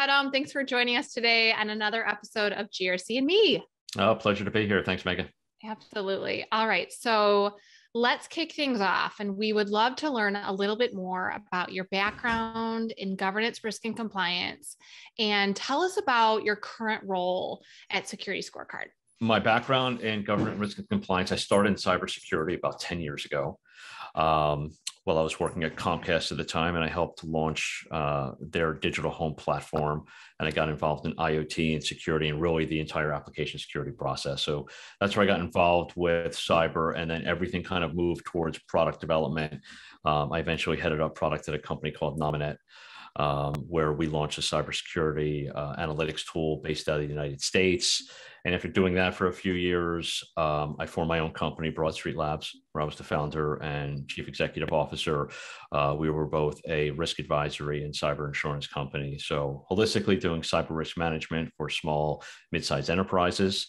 Adam. Thanks for joining us today and another episode of GRC and me. Oh, pleasure to be here. Thanks, Megan. Absolutely. All right. So let's kick things off. And we would love to learn a little bit more about your background in governance, risk, and compliance. And tell us about your current role at Security Scorecard. My background in governance, risk, and compliance, I started in cybersecurity about 10 years ago. Um, while I was working at Comcast at the time, and I helped launch uh, their digital home platform. And I got involved in IoT and security, and really the entire application security process. So that's where I got involved with cyber, and then everything kind of moved towards product development. Um, I eventually headed up product at a company called Nominet. Um, where we launched a cybersecurity uh, analytics tool based out of the United States. And after doing that for a few years, um, I formed my own company, Broad Street Labs, where I was the founder and chief executive officer. Uh, we were both a risk advisory and cyber insurance company. So, holistically doing cyber risk management for small, mid sized enterprises.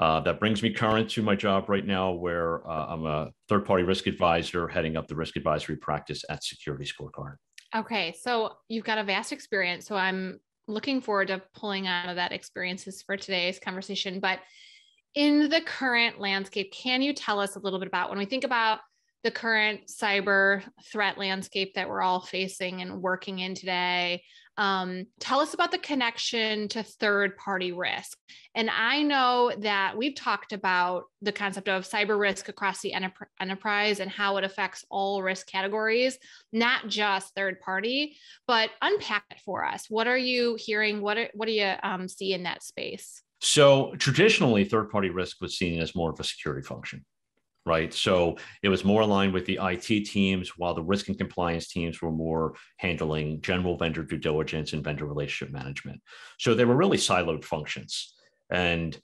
Uh, that brings me current to my job right now, where uh, I'm a third party risk advisor heading up the risk advisory practice at Security Scorecard. Okay, so you've got a vast experience. So I'm looking forward to pulling out of that experiences for today's conversation. But in the current landscape, can you tell us a little bit about when we think about the current cyber threat landscape that we're all facing and working in today? Um, tell us about the connection to third party risk. And I know that we've talked about the concept of cyber risk across the enter- enterprise and how it affects all risk categories, not just third party, but unpack it for us. What are you hearing? What, are, what do you um, see in that space? So, traditionally, third party risk was seen as more of a security function right? So it was more aligned with the IT teams, while the risk and compliance teams were more handling general vendor due diligence and vendor relationship management. So they were really siloed functions. And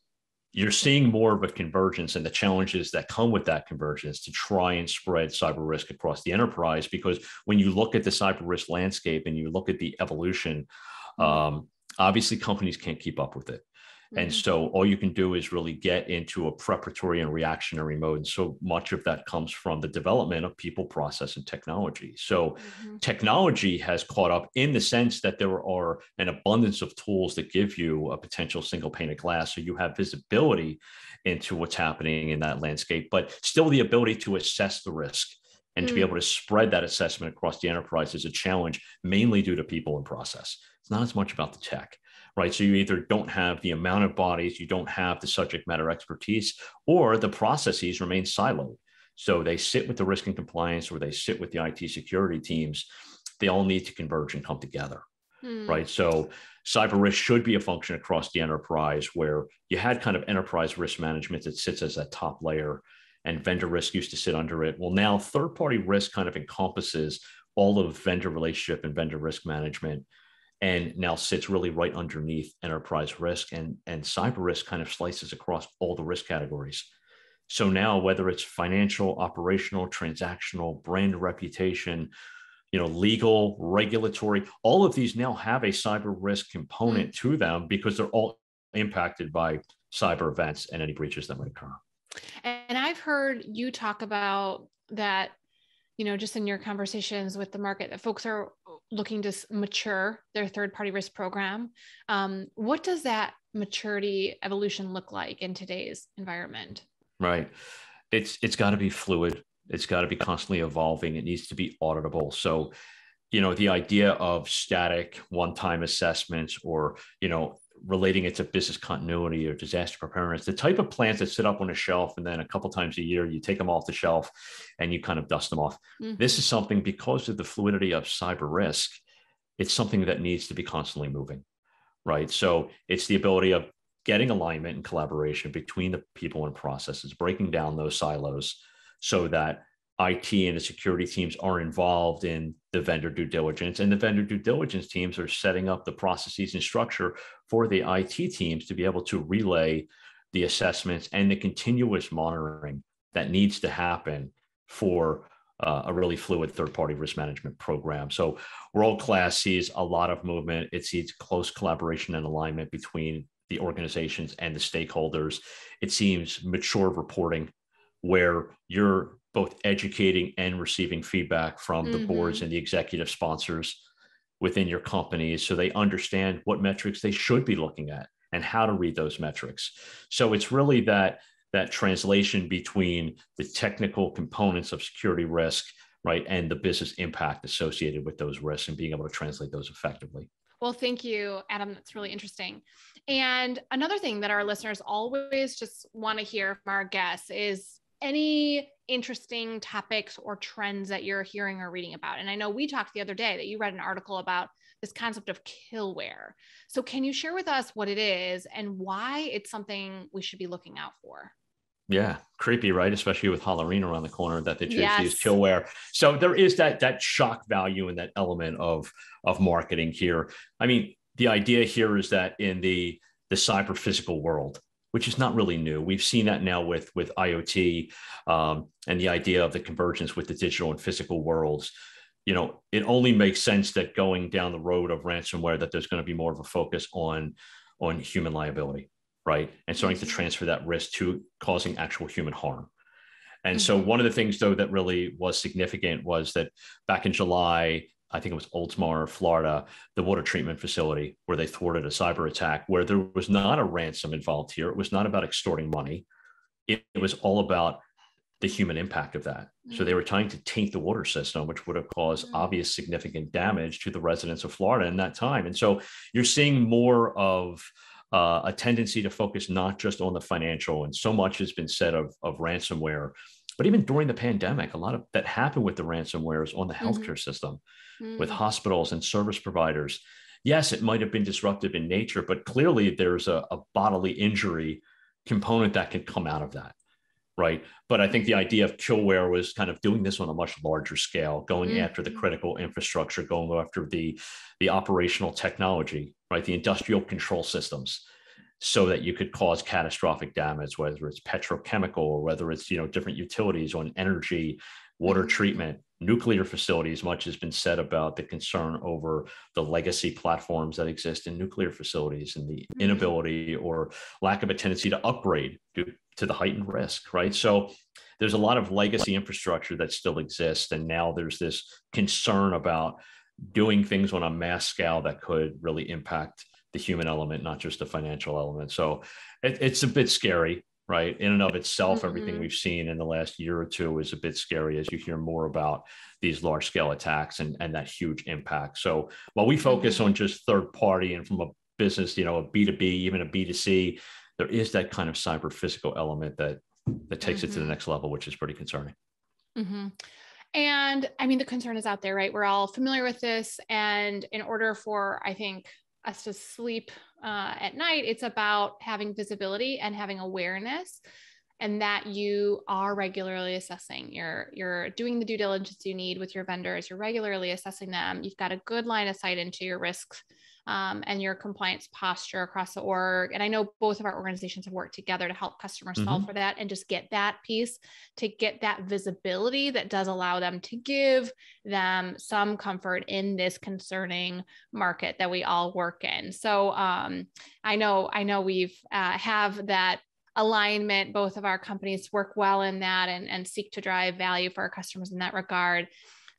you're seeing more of a convergence and the challenges that come with that convergence to try and spread cyber risk across the enterprise. Because when you look at the cyber risk landscape and you look at the evolution, um, obviously companies can't keep up with it. And mm-hmm. so all you can do is really get into a preparatory and reactionary mode. And so much of that comes from the development of people, process, and technology. So mm-hmm. technology has caught up in the sense that there are an abundance of tools that give you a potential single pane of glass. So you have visibility into what's happening in that landscape, but still the ability to assess the risk and to be mm. able to spread that assessment across the enterprise is a challenge mainly due to people and process it's not as much about the tech right? So you either don't have the amount of bodies, you don't have the subject matter expertise, or the processes remain siloed. So they sit with the risk and compliance or they sit with the IT security teams. They all need to converge and come together. Hmm. Right. So cyber risk should be a function across the enterprise where you had kind of enterprise risk management that sits as that top layer and vendor risk used to sit under it. Well, now third party risk kind of encompasses all of vendor relationship and vendor risk management and now sits really right underneath enterprise risk and, and cyber risk kind of slices across all the risk categories. So now whether it's financial, operational, transactional, brand reputation, you know, legal, regulatory, all of these now have a cyber risk component mm. to them because they're all impacted by cyber events and any breaches that might occur. And I've heard you talk about that, you know, just in your conversations with the market that folks are looking to mature their third party risk program. Um, what does that maturity evolution look like in today's environment? Right. It's it's got to be fluid. It's got to be constantly evolving. It needs to be auditable. So, you know, the idea of static one-time assessments or, you know, relating it to business continuity or disaster preparedness, the type of plants that sit up on a shelf and then a couple times a year you take them off the shelf and you kind of dust them off. Mm-hmm. This is something because of the fluidity of cyber risk, it's something that needs to be constantly moving, right? So it's the ability of getting alignment and collaboration between the people and processes, breaking down those silos so that IT and the security teams are involved in the vendor due diligence, and the vendor due diligence teams are setting up the processes and structure for the IT teams to be able to relay the assessments and the continuous monitoring that needs to happen for uh, a really fluid third party risk management program. So, world class sees a lot of movement, it sees close collaboration and alignment between the organizations and the stakeholders. It sees mature reporting where you're both educating and receiving feedback from mm-hmm. the boards mm-hmm. and the executive sponsors within your company so they understand what metrics they should be looking at and how to read those metrics so it's really that that translation between the technical components of security risk right and the business impact associated with those risks and being able to translate those effectively well thank you adam that's really interesting and another thing that our listeners always just want to hear from our guests is any interesting topics or trends that you're hearing or reading about. And I know we talked the other day that you read an article about this concept of killware. So, can you share with us what it is and why it's something we should be looking out for? Yeah, creepy, right? Especially with Halloween around the corner, that they choose yes. to use killware. So there is that that shock value and that element of of marketing here. I mean, the idea here is that in the the cyber physical world, which is not really new. We've seen that now with with IoT um, and the idea of the convergence with the digital and physical worlds. You know, it only makes sense that going down the road of ransomware that there's going to be more of a focus on on human liability, right? And starting to transfer that risk to causing actual human harm. And mm-hmm. so one of the things though that really was significant was that back in July, I think it was Oldsmar, Florida, the water treatment facility where they thwarted a cyber attack where there was not a ransom involved here. It was not about extorting money. It, it was all about the human impact of that. Mm-hmm. So they were trying to taint the water system, which would have caused mm-hmm. obvious significant damage to the residents of Florida in that time. And so you're seeing more of uh, a tendency to focus not just on the financial. And so much has been said of, of ransomware but even during the pandemic, a lot of that happened with the ransomware on the mm-hmm. healthcare mm-hmm. system mm-hmm. with hospitals and service providers. Yes, it might have been disruptive in nature, but clearly there's a, a bodily injury component that can come out of that right? But I think the idea of killware was kind of doing this on a much larger scale, going mm-hmm. after the critical infrastructure, going after the the operational technology, right? The industrial control systems, so that you could cause catastrophic damage, whether it's petrochemical or whether it's you know different utilities on energy, water mm-hmm. treatment, nuclear facilities. Much has been said about the concern over the legacy platforms that exist in nuclear facilities and the mm-hmm. inability or lack of a tendency to upgrade due to the heightened risk, right? So there's a lot of legacy infrastructure that still exists, and now there's this concern about doing things on a mass scale that could really impact the human element, not just the financial element. So it, it's a bit scary, right? In and of itself, mm-hmm. everything we've seen in the last year or two is a bit scary as you hear more about these large scale attacks and, and that huge impact. So while we focus mm-hmm. on just third party and from a business, you know, a B2B, even a B2C, there is that kind of cyber physical element that that takes mm-hmm. it to the mm-hmm. next level, which is pretty concerning. Mm-hmm. And I mean, the concern is out there, right? We're all familiar with this. And in order for, I think, us to sleep uh, at night, it's about having visibility and having awareness and that you are regularly assessing you're you're doing the due diligence you need with your vendors you're regularly assessing them you've got a good line of sight into your risks um, and your compliance posture across the org. And I know both of our organizations have worked together to help customers mm-hmm. solve for that and just get that piece to get that visibility that does allow them to give them some comfort in this concerning market that we all work in. So um, I know I know we've uh, have that alignment. Both of our companies work well in that and, and seek to drive value for our customers in that regard.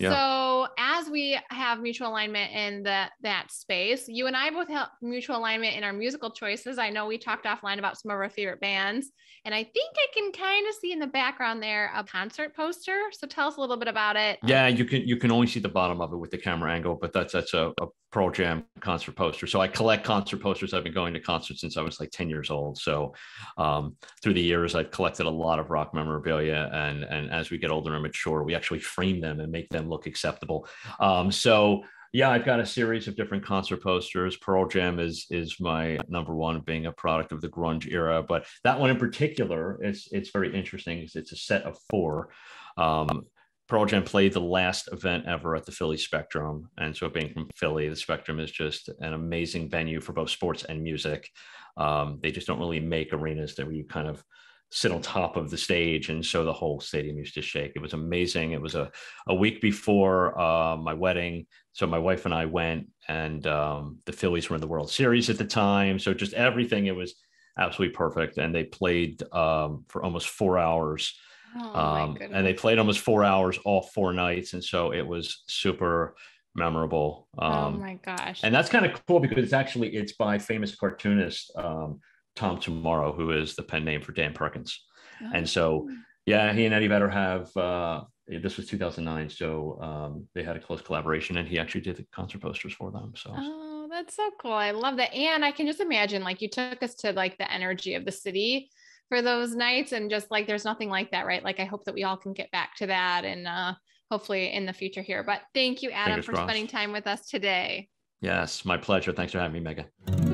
Yeah. So as we have mutual alignment in that that space, you and I both have mutual alignment in our musical choices. I know we talked offline about some of our favorite bands, and I think I can kind of see in the background there a concert poster. So tell us a little bit about it. Yeah, you can you can only see the bottom of it with the camera angle, but that's that's a, a Pearl Jam concert poster. So I collect concert posters. I've been going to concerts since I was like ten years old. So um, through the years, I've collected a lot of rock memorabilia, and and as we get older and mature, we actually frame them and make them look acceptable. Um, so yeah, I've got a series of different concert posters. Pearl Jam is is my number one, being a product of the grunge era. But that one in particular, it's it's very interesting because it's a set of four. Um, Pearl Jam played the last event ever at the Philly Spectrum, and so being from Philly, the Spectrum is just an amazing venue for both sports and music. Um, they just don't really make arenas that where you kind of sit on top of the stage. And so the whole stadium used to shake. It was amazing. It was a, a week before uh, my wedding. So my wife and I went, and um, the Phillies were in the World Series at the time. So just everything, it was absolutely perfect. And they played um, for almost four hours. Oh, um, and they played almost four hours all four nights. And so it was super memorable. Oh, um, oh my gosh. And that's kind of cool because it's actually, it's by famous cartoonist, um, Tom Tomorrow, who is the pen name for Dan Perkins. Oh. And so, oh. yeah, he and Eddie Vedder have, uh, this was 2009. So um, they had a close collaboration and he actually did the concert posters for them. So. Oh, that's so cool. I love that. And I can just imagine like you took us to like the energy of the city for those nights and just like there's nothing like that right like i hope that we all can get back to that and uh hopefully in the future here but thank you adam Fingers for crossed. spending time with us today yes my pleasure thanks for having me megan